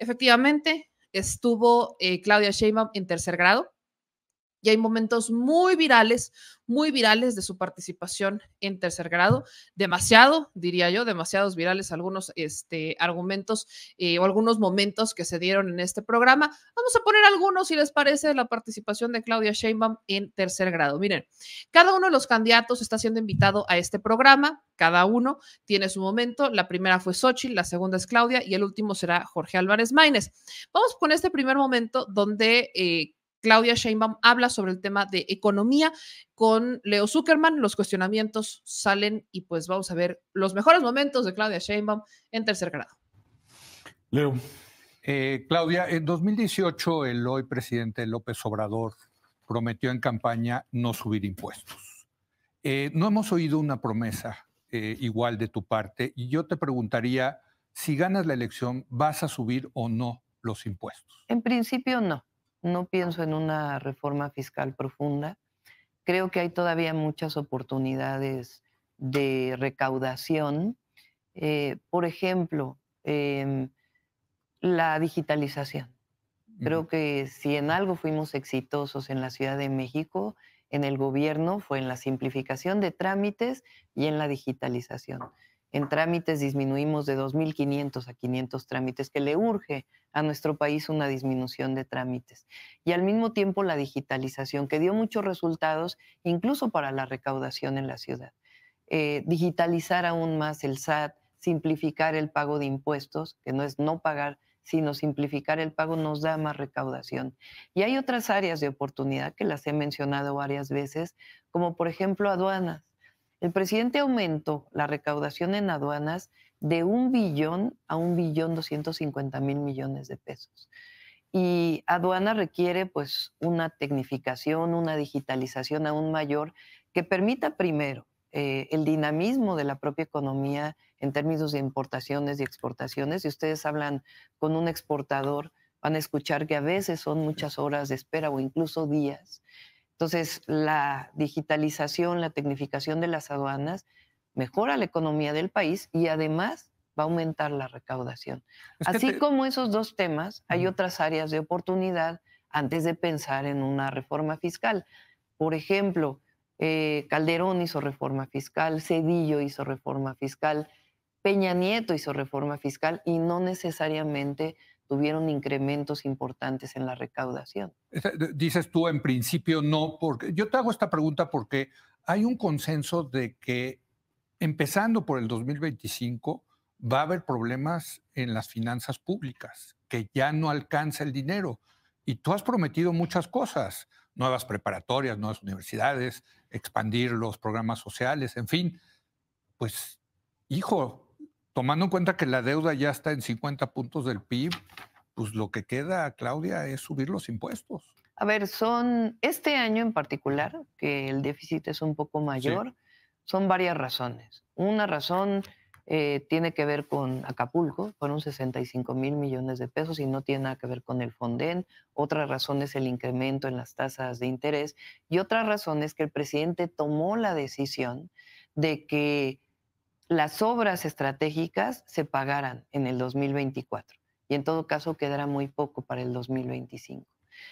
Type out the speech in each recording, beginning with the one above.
Efectivamente, estuvo eh, Claudia Sheinbaum en tercer grado, y hay momentos muy virales, muy virales de su participación en tercer grado, demasiado, diría yo, demasiados virales algunos este, argumentos eh, o algunos momentos que se dieron en este programa. Vamos a poner algunos, si les parece, la participación de Claudia Sheinbaum en tercer grado. Miren, cada uno de los candidatos está siendo invitado a este programa, cada uno tiene su momento, la primera fue Xochitl, la segunda es Claudia y el último será Jorge Álvarez Maínez. Vamos con este primer momento donde... Eh, Claudia Sheinbaum habla sobre el tema de economía con Leo Zuckerman. Los cuestionamientos salen y pues vamos a ver los mejores momentos de Claudia Sheinbaum en tercer grado. Leo. Eh, Claudia, en 2018 el hoy presidente López Obrador prometió en campaña no subir impuestos. Eh, no hemos oído una promesa eh, igual de tu parte y yo te preguntaría si ganas la elección, ¿vas a subir o no los impuestos? En principio no. No pienso en una reforma fiscal profunda. Creo que hay todavía muchas oportunidades de recaudación. Eh, por ejemplo, em, la digitalización. Creo que si en algo fuimos exitosos en la Ciudad de México, en el gobierno, fue en la simplificación de trámites y en la digitalización. En trámites disminuimos de 2.500 a 500 trámites, que le urge a nuestro país una disminución de trámites. Y al mismo tiempo la digitalización, que dio muchos resultados, incluso para la recaudación en la ciudad. Eh, digitalizar aún más el SAT, simplificar el pago de impuestos, que no es no pagar, sino simplificar el pago nos da más recaudación. Y hay otras áreas de oportunidad que las he mencionado varias veces, como por ejemplo aduanas. El presidente aumentó la recaudación en aduanas de un billón a un billón 250 mil millones de pesos. Y aduana requiere pues una tecnificación, una digitalización aún mayor que permita primero eh, el dinamismo de la propia economía en términos de importaciones y exportaciones. Si ustedes hablan con un exportador, van a escuchar que a veces son muchas horas de espera o incluso días. Entonces, la digitalización, la tecnificación de las aduanas mejora la economía del país y además va a aumentar la recaudación. Así como esos dos temas, hay otras áreas de oportunidad antes de pensar en una reforma fiscal. Por ejemplo, eh, Calderón hizo reforma fiscal, Cedillo hizo reforma fiscal, Peña Nieto hizo reforma fiscal y no necesariamente tuvieron incrementos importantes en la recaudación. Eh, dices tú en principio no, porque yo te hago esta pregunta porque hay un consenso de que empezando por el 2025 va a haber problemas en las finanzas públicas, que ya no alcanza el dinero. Y tú has prometido muchas cosas, nuevas preparatorias, nuevas universidades, expandir los programas sociales, en fin. Pues, hijo, tomando en cuenta que la deuda ya está en 50 puntos del PIB, pues lo que queda, Claudia, es subir los impuestos. A ver, son este año en particular, que el déficit es un poco mayor, son varias razones. Una razón eh, tiene que ver con Acapulco, fueron 65 mil millones de pesos y no tiene nada que ver con el Fonden. Otra razón es el incremento en las tasas de interés. Y otra razón es que el presidente tomó la decisión de que las obras estratégicas se pagarán en el 2024 y en todo caso quedará muy poco para el 2025.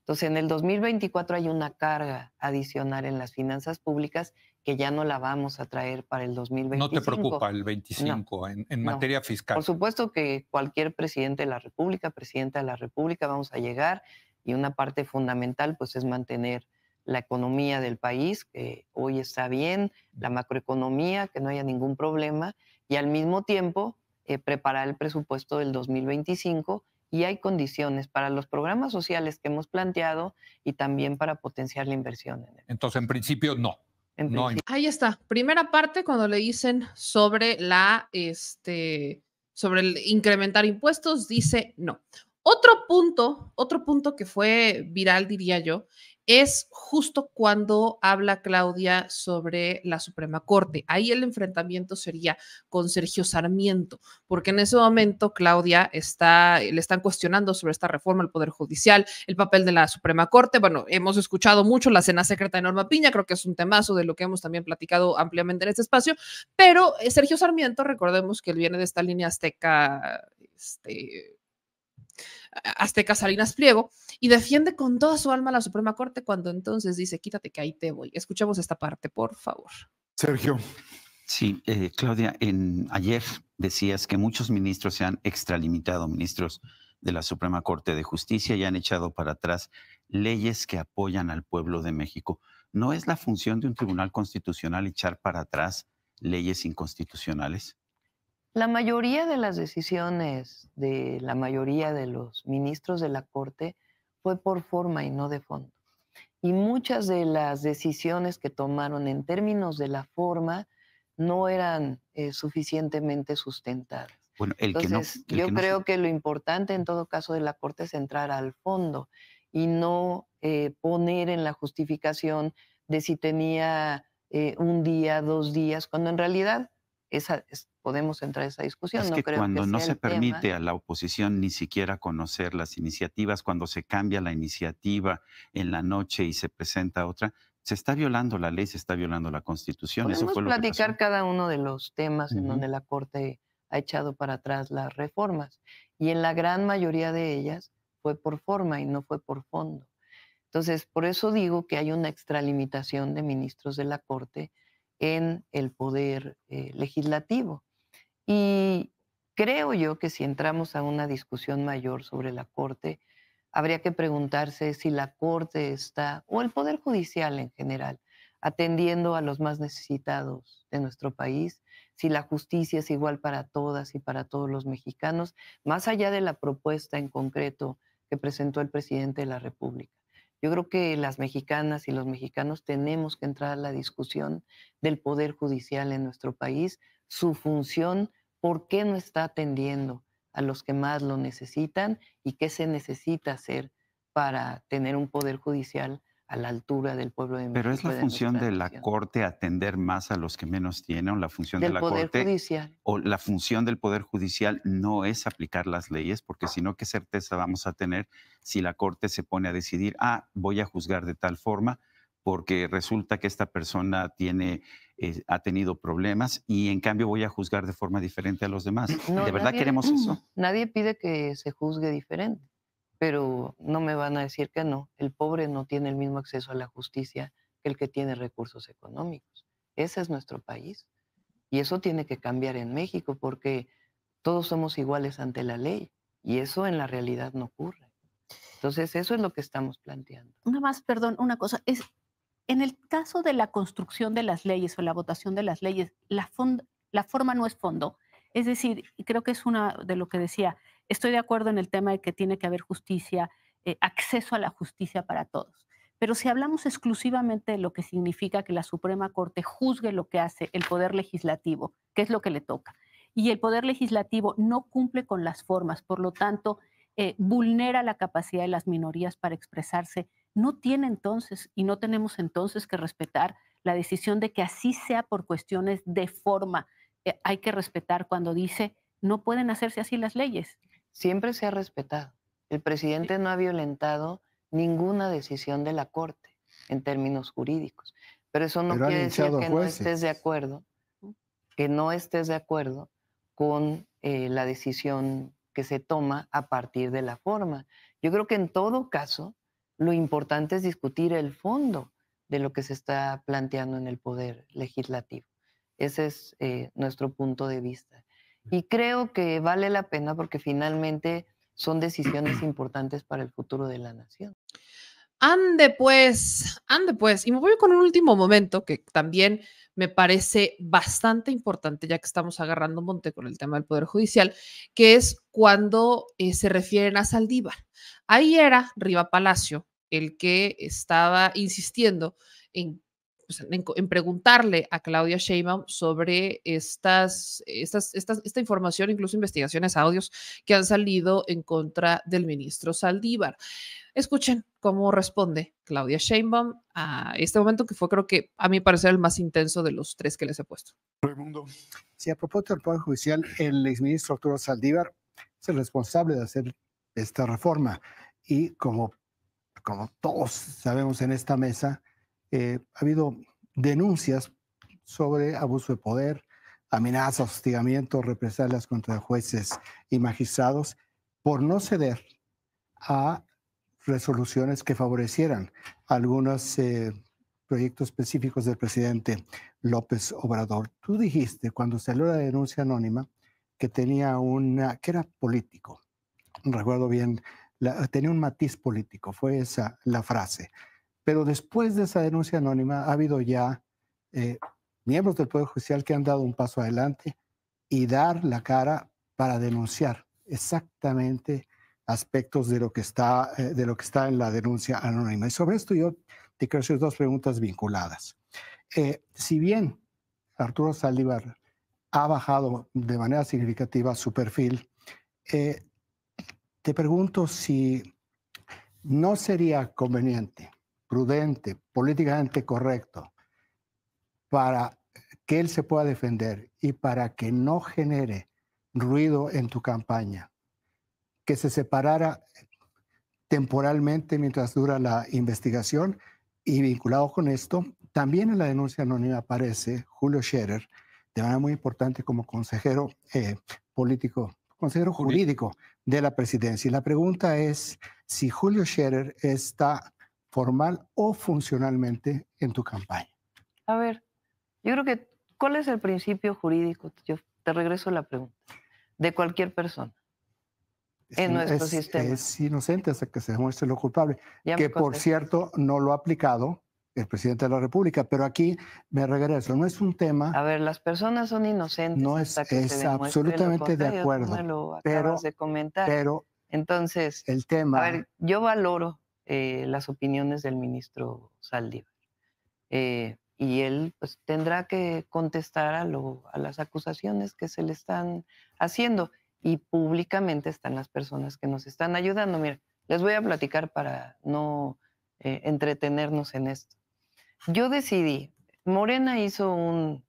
Entonces, en el 2024 hay una carga adicional en las finanzas públicas que ya no la vamos a traer para el 2025. No te preocupa el 25 en, materia fiscal. Por supuesto que cualquier presidente de la República, presidenta de la República, vamos a llegar y una parte fundamental pues es mantener la economía del país, que hoy está bien, la macroeconomía, que no haya ningún problema, y al mismo tiempo eh, preparar el presupuesto del 2025 y hay condiciones para los programas sociales que hemos planteado y también para potenciar la inversión. Entonces, en principio, no. Ahí está. Primera parte cuando le dicen sobre la, este, sobre el incrementar impuestos, dice no. Otro punto, otro punto que fue viral, diría yo, es justo cuando habla Claudia sobre la Suprema Corte. Ahí el enfrentamiento sería con Sergio Sarmiento, porque en ese momento Claudia está, le están cuestionando sobre esta reforma al Poder Judicial, el papel de la Suprema Corte. Bueno, hemos escuchado mucho la cena secreta de Norma Piña, creo que es un temazo de lo que hemos también platicado ampliamente en este espacio, pero eh, Sergio Sarmiento, recordemos que él viene de esta línea azteca, este Azteca Salinas Pliego y defiende con toda su alma a la Suprema Corte cuando entonces dice, quítate que ahí te voy. Escuchemos esta parte, por favor. Sergio. Sí, eh, Claudia, ayer decías que muchos ministros se han extralimitado, ministros de la Suprema Corte de Justicia, y han echado para atrás leyes que apoyan al pueblo de México. ¿No es la función de un tribunal constitucional echar para atrás leyes inconstitucionales? La mayoría de las decisiones de la mayoría de los ministros de la Corte fue por forma y no de fondo. Y muchas de las decisiones que tomaron en términos de la forma no eran eh, suficientemente sustentadas. Entonces, yo creo que lo importante en todo caso de la Corte es entrar al fondo y no eh, poner en la justificación de si tenía eh, un día, dos días, cuando en realidad podemos entrar a esa discusión. que cuando que no se permite a la oposición ni siquiera conocer las iniciativas, cuando se cambia la iniciativa en la noche y se presenta otra, se está violando la ley, se está violando la Constitución. Podemos Eso fue platicar lo que cada uno de los temas en donde la Corte ha echado para atrás las reformas y en la gran mayoría de ellas fue por forma y no fue por fondo. Entonces, por eso digo que hay una extralimitación de ministros de la Corte en el poder eh, legislativo. Y creo yo que si entramos a una discusión mayor sobre la Corte, habría que preguntarse si la Corte está, o el Poder Judicial en general, atendiendo a los más necesitados de nuestro país, si la justicia es igual para todas y para todos los mexicanos, más allá de la propuesta en concreto que presentó el presidente de la República. Yo creo que las mexicanas y los mexicanos tenemos que entrar a la discusión del Poder Judicial en nuestro país, su función, por qué no está atendiendo a los que más lo necesitan y qué se necesita hacer para tener un Poder Judicial a la altura del pueblo de México. Pero es la función de la Corte atender más a los que menos tienen, o la función del de la poder Judicial. O la función del Poder Judicial no es aplicar las leyes, porque si no, ¿qué certeza vamos a tener si la Corte se pone a decidir, ah, voy a juzgar de tal forma? porque resulta que esta persona tiene, eh, ha tenido problemas y en cambio voy a juzgar de forma diferente a los demás. ¿De verdad queremos eso? Nadie pide que se juzgue diferente pero no me van a decir que no. El pobre no tiene el mismo acceso a la justicia que el que tiene recursos económicos. Ese es nuestro país. Y eso tiene que cambiar en México porque todos somos iguales ante la ley y eso en la realidad no ocurre. Entonces, eso es lo que estamos planteando. Nada más, perdón, una cosa. Es, en el caso de la construcción de las leyes o la votación de las leyes, la, la forma no es fondo. Es decir, creo que es una de lo que decía, Estoy de acuerdo en el tema de que tiene que haber justicia, eh, acceso a la justicia para todos. Pero si hablamos exclusivamente de lo que significa que la Suprema Corte juzgue lo que hace el Poder Legislativo, que es lo que le toca, y el Poder Legislativo no cumple con las formas, por lo tanto, eh, vulnera la capacidad de las minorías para expresarse, no tiene entonces y no tenemos entonces que respetar la decisión de que así sea por cuestiones de forma. Eh, hay que respetar cuando dice no pueden hacerse así las leyes siempre se ha respetado. El presidente no ha violentado ninguna decisión de la Corte en términos jurídicos. Pero eso no quiere decir que no estés de acuerdo, que no estés de acuerdo con eh, la decisión que se toma a partir de la forma. Yo creo que en todo caso lo importante es discutir el fondo de lo que se está planteando en el poder legislativo. Ese es eh, nuestro punto de vista. Y creo que vale la pena porque finalmente son decisiones importantes para el futuro de la nación. Ande pues, ande pues. Y me voy con un último momento que también me parece bastante importante, ya que estamos agarrando un monte con el tema del Poder Judicial, que es cuando eh, se refieren a Saldívar. Ahí era Riva Palacio el que estaba insistiendo en pues, en, preguntarle a Claudia Sheinbaum sobre estas, estas, esta información, incluso investigaciones, audios que han salido en contra del ministro Saldívar. Escuchen cómo responde Claudia Sheinbaum a este momento que fue creo que a mi parecer el más intenso de los tres que les he puesto. Raimundo. Sí, a propósito del Poder Judicial, el exministro Arturo Saldívar es el responsable de hacer esta reforma y como, como todos sabemos en esta mesa, eh, ha habido denuncias sobre abuso de poder, amenazas, hostigamientos, represalias contra jueces y magistrados por no ceder a resoluciones que favorecieran algunos eh, proyectos específicos del presidente López Obrador. Tú dijiste cuando salió la denuncia anónima que tenía una, que era político, recuerdo bien, tenía un matiz político, fue esa la frase. Pero después de esa denuncia anónima ha habido ya eh, miembros del Poder Judicial que han dado un paso adelante y dar la cara para denunciar exactamente aspectos de lo que está, eh, de lo que está en la denuncia anónima. Y sobre esto yo te quiero hacer dos preguntas vinculadas. Eh, si bien Arturo Saldívar ha bajado de manera significativa su perfil, te pregunto si no sería conveniente prudente, políticamente correcto, para que él se pueda defender y para que no genere ruido en tu campaña, que se separara temporalmente mientras dura la investigación y vinculado con esto, también en la denuncia anónima aparece Julio Scherer, de manera muy importante como consejero eh, político, consejero jurídico de la presidencia. Y la pregunta es si Julio Scherer está formal o funcionalmente en tu campaña. A ver, yo creo que, ¿cuál es el principio jurídico? Yo te regreso la pregunta. De cualquier persona en nuestro sistema. Es inocente hasta que se demuestre lo culpable, que por cierto no lo ha aplicado el presidente de la República, pero aquí me regreso, no es un tema... A ver, las personas son inocentes. No hasta es, que es absolutamente de acuerdo. pero, de comentar. Pero... Entonces, el tema... A ver, yo valoro eh, las opiniones del ministro Saldívar. Eh, y él pues, tendrá que contestar a, las acusaciones que se le están haciendo y públicamente están las personas que nos están ayudando. Mira, les voy a platicar para no eh, entretenernos en esto. Yo decidí, Morena hizo un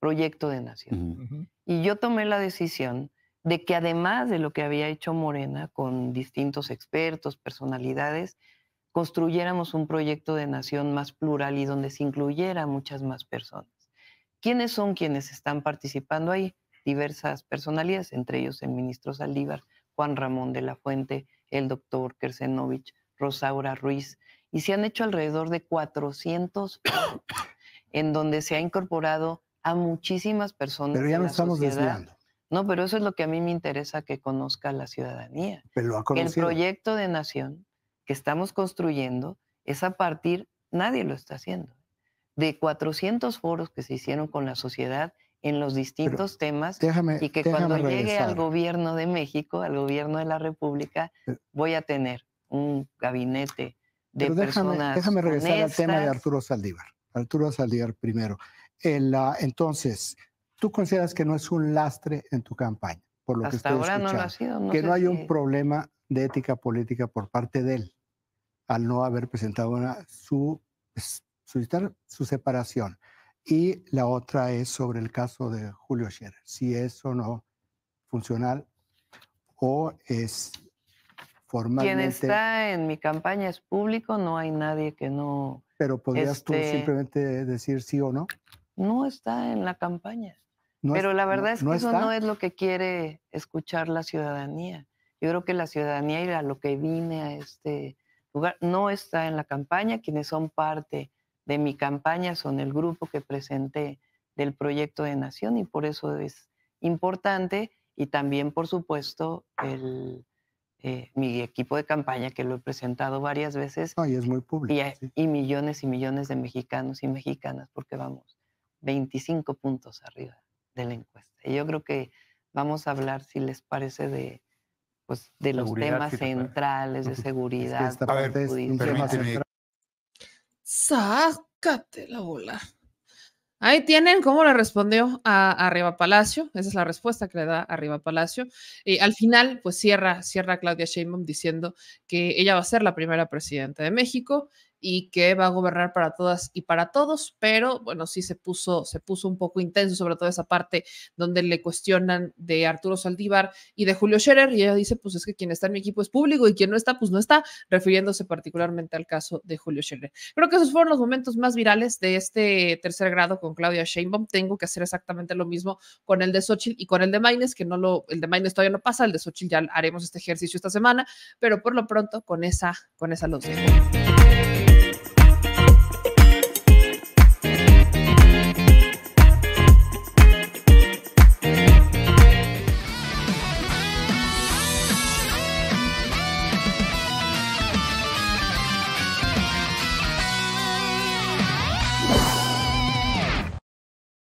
proyecto de nación y yo tomé la decisión de que además de lo que había hecho Morena con distintos expertos, personalidades, construyéramos un proyecto de nación más plural y donde se incluyera a muchas más personas. ¿Quiénes son quienes están participando ahí? Diversas personalidades, entre ellos el ministro Saldívar, Juan Ramón de la Fuente, el doctor Kersenovich, Rosaura Ruiz, y se han hecho alrededor de 400 en donde se ha incorporado a muchísimas personas. Pero ya nos estamos desviando. No, pero eso es lo que a mí me interesa que conozca la ciudadanía. el proyecto de nación que estamos construyendo es a partir, nadie lo está haciendo, de 400 foros que se hicieron con la sociedad en los distintos temas y que cuando llegue al gobierno de México, al gobierno de la República, eh. voy a tener un gabinete de personas. Déjame regresar al tema de Arturo Saldívar. Arturo Saldívar primero. entonces, tú consideras que no es un lastre en tu campaña, por lo que estoy ahora escuchando, no lo ha sido, que no hay un problema de ética política por parte de él al no haber presentado su, pues, su separación. Y la otra es sobre el caso de Julio Scherer, si es o no funcional o es formalmente... Quien está en mi campaña es público, no hay nadie que no... Pero podrías tú este simplemente decir sí o no. No está en la campaña. Pero la verdad es que eso no es lo que quiere escuchar la ciudadanía. Yo creo que la ciudadanía y a lo que vine a este lugar no está en la campaña. Quienes son parte de mi campaña son el grupo que presenté del proyecto de nación y por eso es importante y también, por supuesto, el, eh, mi equipo de campaña que lo he presentado varias veces. es muy público. y, millones y millones de mexicanos y mexicanas, porque vamos 25 puntos arriba de la encuesta. yo creo que vamos a hablar, si les parece, de, pues, de los temas centrales de seguridad. Sácate la bola. Ahí tienen cómo le respondió a Arriba Palacio. Esa es la respuesta que le da Arriba Palacio. Y al final, pues cierra, cierra Claudia Sheinbaum diciendo que ella va a ser la primera presidenta de México y que va a gobernar para todas y para todos, pero bueno, sí se puso, se puso un poco intenso, sobre todo esa parte donde le cuestionan de Arturo Saldívar y de Julio Scherer, y ella dice, pues es que quien está en mi equipo es público y quien no está, pues no está, refiriéndose particularmente al caso de Julio Scherer. Creo que esos fueron los momentos más virales de este tercer grado con Claudia Sheinbaum. Tengo que hacer exactamente lo mismo con el de Xochitl y con el de Maines, que no lo, el de Maines todavía no pasa, el de Xochitl ya haremos este ejercicio esta semana, pero por lo pronto con esa, con esa los